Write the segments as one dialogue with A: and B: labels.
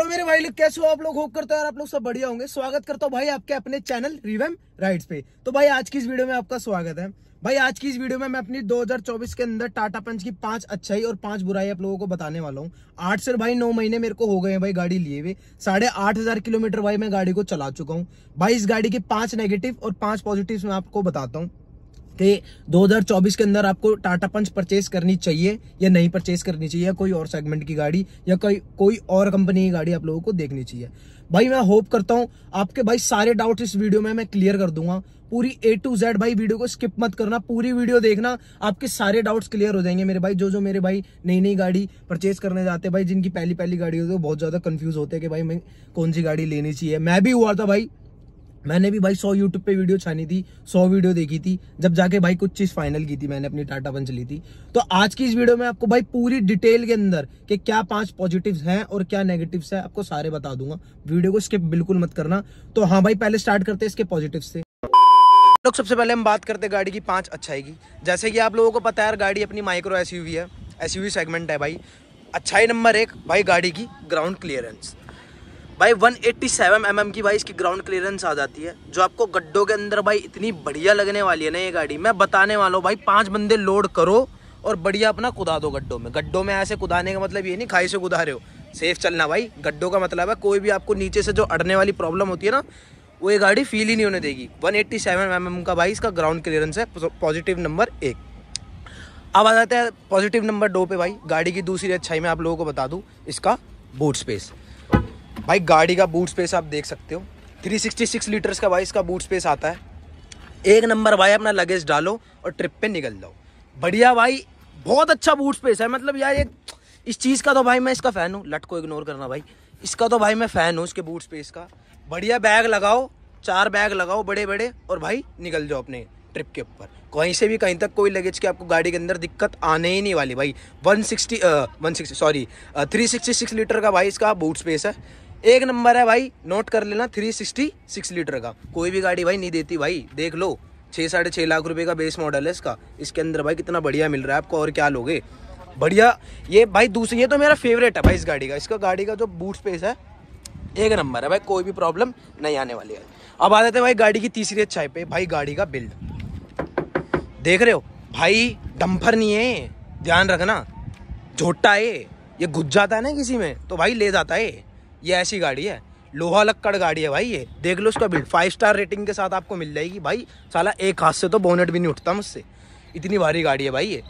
A: और मेरे भाई लोग कैसे हो आप लोग होप करते हो और आप लोग सब बढ़िया होंगे स्वागत करता हूँ भाई आपके अपने चैनल रिवेम राइड्स पे तो भाई आज की इस वीडियो में आपका स्वागत है भाई आज की इस वीडियो में मैं अपनी 2024 के अंदर टाटा पंच की पांच अच्छाई और पांच बुराई आप लोगों को बताने वाला हूँ आठ से भाई नौ महीने मेरे को हो गए हैं भाई गाड़ी लिए हुए साढ़े आठ हजार किलोमीटर भाई मैं गाड़ी को चला चुका हूँ भाई इस गाड़ी के पांच नेगेटिव और पांच पॉजिटिव मैं आपको बताता हूँ कि 2024 के अंदर आपको टाटा पंच परचेस करनी चाहिए या नहीं परचेस करनी चाहिए कोई और सेगमेंट की गाड़ी या कोई कोई और कंपनी की गाड़ी आप लोगों को देखनी चाहिए भाई मैं होप करता हूँ आपके भाई सारे डाउट इस वीडियो में मैं क्लियर कर दूंगा पूरी ए टू जेड भाई वीडियो को स्किप मत करना पूरी वीडियो देखना आपके सारे डाउट्स क्लियर हो जाएंगे मेरे भाई जो जो मेरे भाई नई नई गाड़ी परचेज करने जाते भाई जिनकी पहली पहली गाड़ी होती तो है बहुत ज़्यादा कन्फ्यूज होते हैं कि भाई मैं कौन सी गाड़ी लेनी चाहिए मैं भी हुआ था भाई मैंने भी भाई सौ यूट्यूब पे वीडियो छानी थी सौ वीडियो देखी थी जब जाके भाई कुछ चीज फाइनल की थी मैंने अपनी टाटा पंच ली थी तो आज की इस वीडियो में आपको भाई पूरी डिटेल के अंदर कि क्या पांच पॉजिटिव्स हैं और क्या नेगेटिव्स हैं आपको सारे बता दूंगा वीडियो को स्किप बिल्कुल मत करना तो हाँ भाई पहले स्टार्ट करते हैं इसके पॉजिटिव से लोग सबसे पहले हम बात करते हैं गाड़ी की पांच अच्छाई की जैसे कि आप लोगों को पता है यार गाड़ी अपनी माइक्रो एस है एस सेगमेंट है भाई अच्छाई नंबर एक भाई गाड़ी की ग्राउंड क्लियरेंस भाई 187 mm की भाई इसकी ग्राउंड क्लियरेंस आ जाती है जो आपको गड्ढों के अंदर भाई इतनी बढ़िया लगने वाली है ना ये गाड़ी मैं बताने वाला हूँ भाई पांच बंदे लोड करो और बढ़िया अपना कुदा दो गड्ढों में गड्ढों में ऐसे कुदाने का मतलब ये नहीं खाई से कुदा रहे हो सेफ चलना भाई गड्ढों का मतलब है कोई भी आपको नीचे से जो अड़ने वाली प्रॉब्लम होती है ना वो ये गाड़ी फील ही नहीं होने देगी वन एट्टी mm का भाई इसका ग्राउंड क्लियरेंस है पॉजिटिव नंबर एक अब आ जाते हैं पॉजिटिव नंबर दो पे भाई गाड़ी की दूसरी अच्छाई मैं आप लोगों को बता दूँ इसका बूट स्पेस भाई गाड़ी का बूट स्पेस आप देख सकते हो 366 लीटर्स का भाई इसका बूट स्पेस आता है एक नंबर भाई अपना लगेज डालो और ट्रिप पे निकल जाओ बढ़िया भाई बहुत अच्छा बूट स्पेस है मतलब यार एक इस चीज़ का तो भाई मैं इसका फ़ैन हूँ लट को इग्नोर करना भाई इसका तो भाई मैं फ़ैन हूँ इसके बूट स्पेस का बढ़िया बैग लगाओ चार बैग लगाओ बड़े बड़े और भाई निकल जाओ अपने ट्रिप के ऊपर कहीं से भी कहीं तक कोई लगेज की आपको गाड़ी के अंदर दिक्कत आने ही नहीं वाली भाई 160 uh, 160 सॉरी थ्री लीटर का भाई इसका बूट स्पेस है एक नंबर है भाई नोट कर लेना थ्री सिक्सटी सिक्स लीटर का कोई भी गाड़ी भाई नहीं देती भाई देख लो छः साढ़े छः लाख रुपए का बेस मॉडल है इसका इसके अंदर भाई कितना बढ़िया मिल रहा है आपको और क्या लोगे बढ़िया ये भाई दूसरी ये तो मेरा फेवरेट है भाई इस गाड़ी का इसका गाड़ी का जो बूट स्पेस है एक नंबर है भाई कोई भी प्रॉब्लम नहीं आने वाली है अब आ जाते हैं भाई गाड़ी की तीसरी अच्छाई पे भाई गाड़ी का बिल्ड देख रहे हो भाई डम्फर नहीं है ध्यान रखना झोटा है ये घुस जाता है ना किसी में तो भाई ले जाता है ये ऐसी गाड़ी है लोहा लक्कड़ गाड़ी है भाई ये देख लो उसका बिल्ड फाइव स्टार रेटिंग के साथ आपको मिल जाएगी भाई साला एक हाथ से तो बोनेट भी नहीं उठता मुझसे इतनी भारी गाड़ी है भाई ये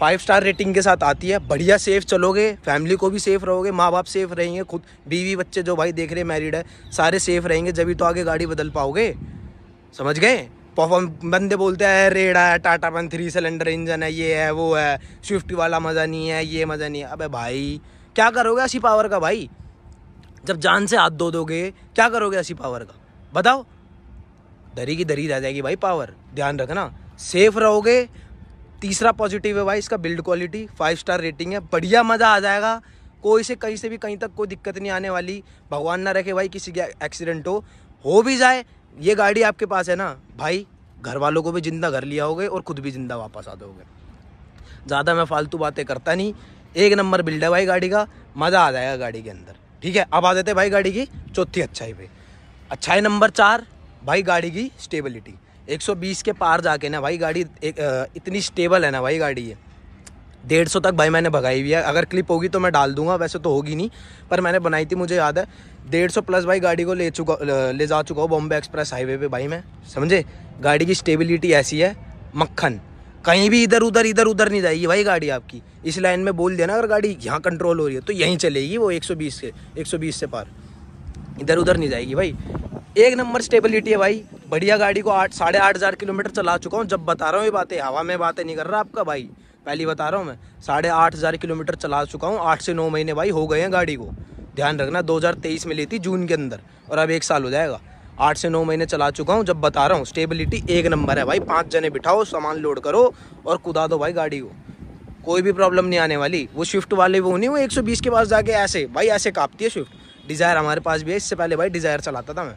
A: फाइव स्टार रेटिंग के साथ आती है बढ़िया सेफ चलोगे फैमिली को भी सेफ रहोगे माँ बाप सेफ रहेंगे खुद बीवी बच्चे जो भाई देख रहे हैं मैरिड है सारे सेफ रहेंगे जब तो आगे गाड़ी बदल पाओगे समझ गए परफॉर्म बंदे बोलते हैं रेड़ा है टाटा पन थ्री सिलेंडर इंजन है ये है वो है स्विफ्ट वाला मज़ा नहीं है ये मज़ा नहीं है अबे भाई क्या करोगे ऐसी पावर का भाई जब जान से हाथ धो दोगे क्या करोगे ऐसी पावर का बताओ दरी की दरी रह जाएगी भाई पावर ध्यान रखना सेफ रहोगे तीसरा पॉजिटिव है भाई इसका build quality five star rating है बढ़िया मज़ा आ जाएगा कोई से कहीं से भी कहीं तक कोई दिक्कत नहीं आने वाली भगवान ना रखे भाई किसी का एक्सीडेंट हो हो भी जाए ये गाड़ी आपके पास है ना भाई घर वालों को भी ज़िंदा घर लिया होगे और ख़ुद भी ज़िंदा वापस आ दोगे ज़्यादा मैं फालतू बातें करता नहीं एक नंबर बिल्ड है भाई गाड़ी का मज़ा आ जाएगा गाड़ी के अंदर ठीक है अब आ जाते हैं भाई गाड़ी की चौथी अच्छाई पे अच्छाई नंबर चार भाई गाड़ी की स्टेबिलिटी 120 के पार जाके ना भाई गाड़ी एक, इतनी स्टेबल है ना भाई गाड़ी ये डेढ़ सौ तक भाई मैंने भगाई हुई है अगर क्लिप होगी तो मैं डाल दूंगा वैसे तो होगी नहीं पर मैंने बनाई थी मुझे याद है डेढ़ सौ प्लस भाई गाड़ी को ले चुका ले जा चुका हूँ बॉम्बे एक्सप्रेस हाईवे पे भाई मैं समझे गाड़ी की स्टेबिलिटी ऐसी है मक्खन कहीं भी इधर उधर इधर उधर नहीं जाएगी भाई गाड़ी आपकी इस लाइन में बोल देना अगर गाड़ी यहाँ कंट्रोल हो रही है तो यहीं चलेगी वो 120 से 120 से पार इधर उधर नहीं जाएगी भाई एक नंबर स्टेबिलिटी है भाई बढ़िया गाड़ी को आठ साढ़े आठ हज़ार किलोमीटर चला चुका हूँ जब बता रहा हूँ ये बातें हवा में बातें नहीं कर रहा आपका भाई पहली बता रहा हूँ मैं साढ़े आठ हज़ार किलोमीटर चला चुका हूँ आठ से नौ महीने भाई हो गए हैं गाड़ी को ध्यान रखना 2023 में ली थी जून के अंदर और अब एक साल हो जाएगा आठ से नौ महीने चला चुका हूँ जब बता रहा हूँ स्टेबिलिटी एक नंबर है भाई पाँच जने बिठाओ सामान लोड करो और कुदा दो भाई गाड़ी को कोई भी प्रॉब्लम नहीं आने वाली वो स्विफ्ट वाले वो नहीं वो एक के पास जाके ऐसे भाई ऐसे काँपती है स्विफ्ट डिज़ायर हमारे पास भी है इससे पहले भाई डिज़ायर चलाता था मैं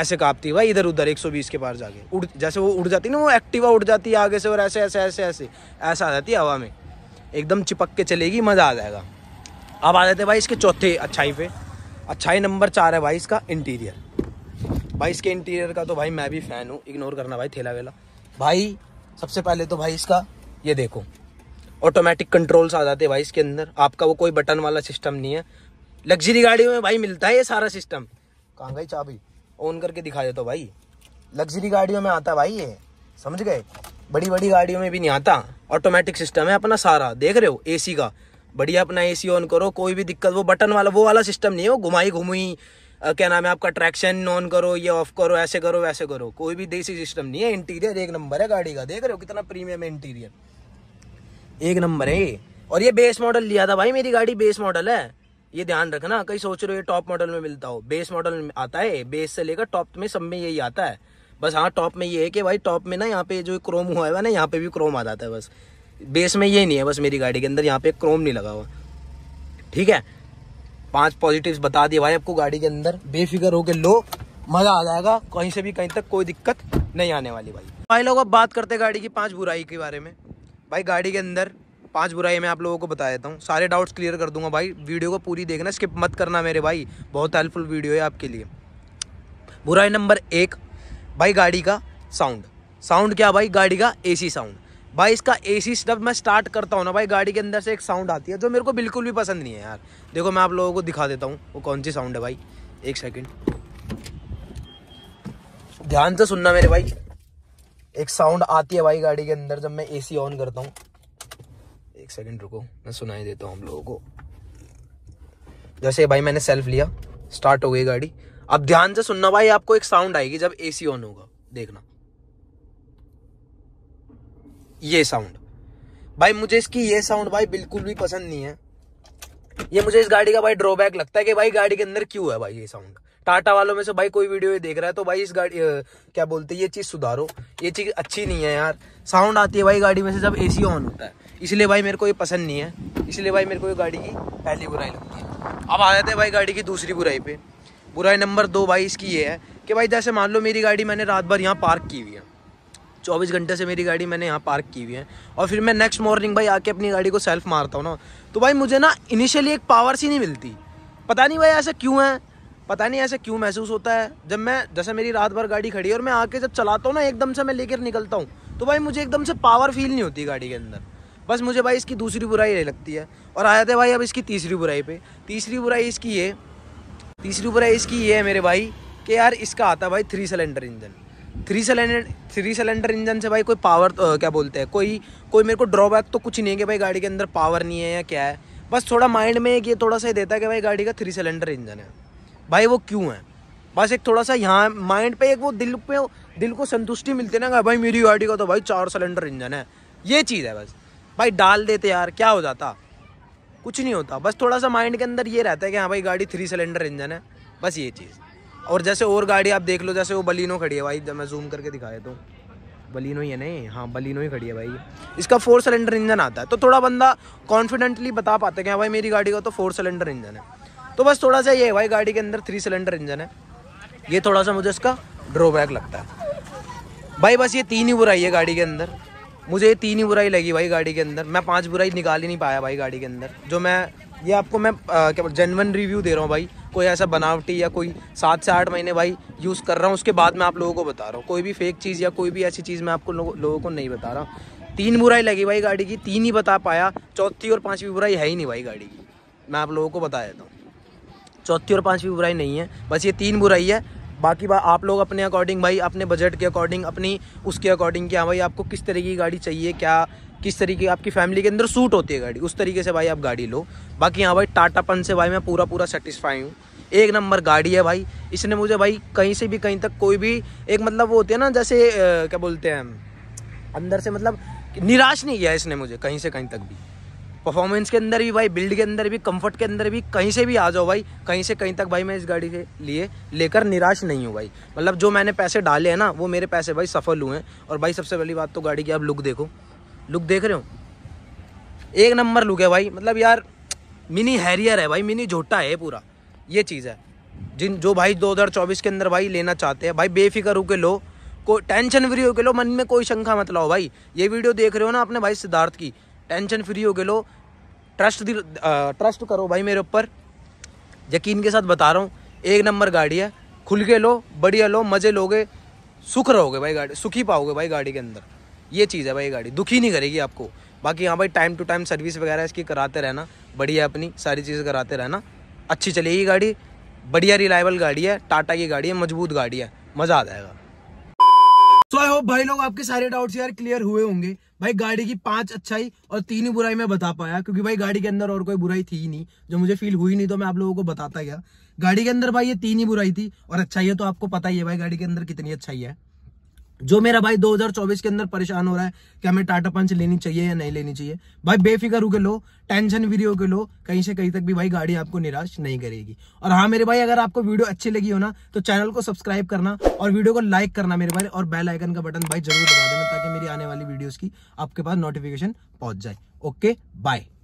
A: ऐसे काँपती है भाई इधर उधर 120 के पास जाके उड़ जैसे वो उड़ जाती ना वो एक्टिवा उड़ जाती है आगे से और ऐसे ऐसे ऐसे ऐसे ऐसा आ जाती है हवा में एकदम चिपक के चलेगी मज़ा आ जाएगा अब आ जाते भाई इसके चौथे अच्छाई पे अच्छाई नंबर चार है भाई इसका इंटीरियर भाई इसके इंटीरियर का तो भाई मैं भी फ़ैन हूँ इग्नोर करना भाई थैला वेला भाई सबसे पहले तो भाई इसका ये देखो ऑटोमेटिक कंट्रोल्स आ जाते हैं भाई इसके अंदर आपका वो कोई बटन वाला सिस्टम नहीं है लग्जरी गाड़ियों में भाई मिलता है ये सारा सिस्टम कहाँ गई चाबी ऑन करके दिखा देता तो भाई लग्जरी गाड़ियों में आता भाई ये समझ गए बड़ी बड़ी गाड़ियों में भी नहीं आता ऑटोमेटिक सिस्टम है अपना सारा देख रहे हो ए का बढ़िया अपना ए ऑन करो कोई भी दिक्कत वो बटन वाला वो वाला सिस्टम नहीं है वो घुमाई घुमई क्या नाम है आपका ट्रैक्शन ऑन करो ये ऑफ करो ऐसे करो वैसे करो कोई भी देसी सिस्टम नहीं है इंटीरियर एक नंबर है गाड़ी का देख रहे हो कितना प्रीमियम है इंटीरियर एक नंबर है ये और ये बेस मॉडल लिया था भाई मेरी गाड़ी बेस मॉडल है ये ध्यान रखना कहीं सोच रहे हो ये टॉप मॉडल में मिलता हो बेस मॉडल आता है बेस से लेकर टॉप में सब में यही आता है बस हाँ टॉप में ये है कि भाई टॉप में ना यहाँ पे जो क्रोम हुआ है ना यहाँ पे भी क्रोम आ जाता है बस बेस में ये नहीं है बस मेरी गाड़ी के अंदर यहाँ पे क्रोम नहीं लगा हुआ ठीक है पांच पॉजिटिव बता दिए भाई आपको गाड़ी के अंदर बेफिक्र होके लो मजा आ जाएगा कहीं से भी कहीं तक कोई दिक्कत नहीं आने वाली भाई भाई लोग अब बात करते हैं गाड़ी की पांच बुराई के बारे में भाई गाड़ी के अंदर पांच बुराई मैं आप लोगों को बता देता हूँ सारे डाउट्स क्लियर कर दूंगा भाई वीडियो को पूरी देखना स्किप मत करना मेरे भाई बहुत हेल्पफुल वीडियो है आपके लिए बुराई नंबर एक भाई गाड़ी का साउंड साउंड क्या भाई गाड़ी का ए साउंड भाई इसका सी जब मैं स्टार्ट करता हूँ ना भाई गाड़ी के अंदर से एक साउंड आती है जो मेरे को बिल्कुल भी पसंद नहीं है यार देखो मैं आप लोगों को दिखा देता हूँ वो कौन सी साउंड है भाई एक सेकेंड ध्यान से सुनना मेरे भाई एक साउंड आती है भाई गाड़ी के अंदर जब मैं एसी ऑन करता हूँ एक सेकेंड रुको मैं सुनाई देता हूँ हम लोगों को जैसे भाई मैंने सेल्फ लिया स्टार्ट हो गई गाड़ी अब ध्यान से सुनना भाई आपको एक साउंड आएगी जब ए ऑन होगा देखना ये साउंड भाई मुझे इसकी ये साउंड भाई बिल्कुल भी पसंद नहीं है ये मुझे इस गाड़ी का भाई ड्रॉबैक लगता है कि भाई गाड़ी के अंदर क्यों है भाई ये साउंड टाटा वालों में से भाई कोई वीडियो ये देख रहा है तो भाई इस गाड़ी क्या बोलते हैं ये चीज़ सुधारो ये चीज़ अच्छी नहीं है यार साउंड आती है भाई गाड़ी में से जब एसी ऑन होता है इसलिए भाई मेरे को ये पसंद नहीं है इसलिए भाई मेरे को ये गाड़ी की पहली बुराई लगती है अब आ जाते हैं भाई गाड़ी की दूसरी बुराई पे बुराई नंबर दो भाई इसकी ये है कि भाई जैसे मान लो मेरी गाड़ी मैंने रात भर यहाँ पार्क की हुई है चौबीस घंटे से मेरी गाड़ी मैंने यहाँ पार्क की हुई है और फिर मैं नेक्स्ट मॉर्निंग भाई आके अपनी गाड़ी को सेल्फ मारता हूँ ना तो भाई मुझे ना इनिशियली एक पावर सी नहीं मिलती पता नहीं भाई ऐसा क्यों है पता नहीं ऐसा क्यों महसूस होता है जब मैं जैसे मेरी रात भर गाड़ी खड़ी और मैं आके जब चलाता हूँ ना एकदम से मैं लेकर निकलता हूँ तो भाई मुझे एकदम से पावर फील नहीं होती गाड़ी के अंदर बस मुझे भाई इसकी दूसरी बुराई लगती है और आ जाते भाई अब इसकी तीसरी बुराई पे तीसरी बुराई इसकी ये तीसरी बुराई इसकी ये है मेरे भाई कि यार इसका आता भाई three cylinder engine three cylinder three cylinder engine से भाई कोई पावर तो, क्या बोलते हैं कोई कोई मेरे को ड्रॉबैक तो कुछ नहीं है कि भाई गाड़ी के अंदर पावर नहीं है या क्या है बस थोड़ा माइंड में एक ये थोड़ा सा देता है कि भाई गाड़ी का थ्री सिलेंडर इंजन है भाई वो क्यों है बस एक थोड़ा सा यहाँ माइंड पे एक वो दिल पे दिल को संतुष्टि मिलती है ना भाई मेरी गाड़ी का तो भाई चार सिलेंडर इंजन है ये चीज़ है बस भाई डाल देते यार क्या हो जाता कुछ नहीं होता बस थोड़ा सा माइंड के अंदर ये रहता है कि हाँ भाई गाड़ी थ्री सिलेंडर इंजन है बस ये चीज़ और जैसे और गाड़ी आप देख लो जैसे वो बलिनो खड़ी है भाई जब मैं जूम करके दिखाया तो बलिनो ही है नहीं हाँ बलिनो ही खड़ी है भाई इसका फोर सिलेंडर इंजन आता है तो थोड़ा बंदा कॉन्फिडेंटली बता पाते हैं हाँ भाई मेरी गाड़ी का तो फोर सिलेंडर इंजन है तो बस थोड़ा सा ये है भाई गाड़ी के अंदर थ्री सिलेंडर इंजन है ये थोड़ा सा मुझे इसका ड्रॉबैक लगता है भाई बस ये तीन ही बुराई है गाड़ी के अंदर मुझे ये तीन ही बुराई लगी भाई गाड़ी के अंदर मैं पाँच बुराई निकाल ही नहीं पाया भाई गाड़ी के अंदर जो मैं ये आपको मैं जेनवन रिव्यू दे रहा हूँ भाई कोई ऐसा बनावटी या कोई सात से आठ महीने भाई यूज़ कर रहा हूँ उसके बाद मैं आप लोगों को बता रहा हूँ कोई भी फेक चीज़ या कोई भी ऐसी चीज़ मैं आपको लोगों को नहीं बता रहा हूँ तीन बुराई लगी भाई गाड़ी की तीन ही बता पाया चौथी और पाँचवीं बुराई है ही नहीं भाई गाड़ी की मैं आप लोगों को बता देता हूँ चौथी और पाँचवीं बुराई नहीं है बस ये तीन बुराई है बाकी बा, आप लोग अपने अकॉर्डिंग भाई अपने बजट के अकॉर्डिंग अपनी उसके अकॉर्डिंग क्या हाँ भाई आपको किस तरह की गाड़ी चाहिए क्या किस तरीके आपकी फैमिली के अंदर सूट होती है गाड़ी उस तरीके से भाई आप गाड़ी लो बाकी हाँ भाई टाटापन से भाई मैं पूरा पूरा सेटिस्फाई हूँ एक नंबर गाड़ी है भाई इसने मुझे भाई कहीं से भी कहीं तक कोई भी एक मतलब वो होती है ना जैसे क्या बोलते हैं अंदर से मतलब निराश नहीं किया इसने मुझे कहीं से कहीं तक भी परफॉर्मेंस के अंदर भी भाई बिल्ड के अंदर भी कंफर्ट के अंदर भी कहीं से भी आ जाओ भाई कहीं से कहीं तक भाई मैं इस गाड़ी के लिए लेकर निराश नहीं हूँ भाई मतलब जो मैंने पैसे डाले हैं ना वो मेरे पैसे भाई सफल हुए हैं और भाई सबसे पहली बात तो गाड़ी की आप लुक देखो लुक देख रहे हो एक नंबर लुक है भाई मतलब यार मिनी हैरियर है भाई मिनी झोटा है पूरा ये चीज़ है जिन जो भाई 2024 के अंदर भाई लेना चाहते हैं भाई बेफिक्र होके लो को टेंशन फ्री हो के लो मन में कोई शंका मत लाओ भाई ये वीडियो देख रहे हो ना अपने भाई सिद्धार्थ की टेंशन फ्री हो के लो ट्रस्ट ट्रस्ट करो भाई मेरे ऊपर यकीन के साथ बता रहा हूँ एक नंबर गाड़ी है खुल के लो बढ़िया लो मज़े लोगे सुख रहोगे भाई गाड़ी सुखी पाओगे भाई गाड़ी के अंदर ये चीज़ है भाई गाड़ी दुखी नहीं करेगी आपको बाकी हाँ भाई टाइम टू टाइम सर्विस वगैरह इसकी कराते रहना बढ़िया अपनी सारी चीज़ें कराते रहना अच्छी चलेगी गाड़ी बढ़िया रिलायबल गाड़ी है टाटा की गाड़ी है मजबूत गाड़ी है मज़ा आ जाएगा सो आई होप भाई लोग आपके सारे डाउट्स यार क्लियर हुए होंगे भाई गाड़ी की पांच अच्छाई और तीन ही बुराई मैं बता पाया क्योंकि भाई गाड़ी के अंदर और कोई बुराई थी ही नहीं जो मुझे फील हुई नहीं तो मैं आप लोगों को बताता गया गाड़ी के अंदर भाई ये तीन ही बुराई थी और अच्छाई है तो आपको पता ही है भाई गाड़ी के अंदर कितनी अच्छाई है जो मेरा भाई 2024 के अंदर परेशान हो रहा है कि हमें टाटा पंच लेनी चाहिए या नहीं लेनी चाहिए भाई बेफिक्र होकर लो टेंशन फ्री होकर लो कहीं से कहीं तक भी भाई गाड़ी आपको निराश नहीं करेगी और हाँ मेरे भाई अगर आपको वीडियो अच्छी लगी हो ना तो चैनल को सब्सक्राइब करना और वीडियो को लाइक करना मेरे भाई और बेल आइकन का बटन भाई जरूर दबा देना ताकि मेरी आने वाली वीडियोज की आपके पास नोटिफिकेशन पहुंच जाए ओके बाय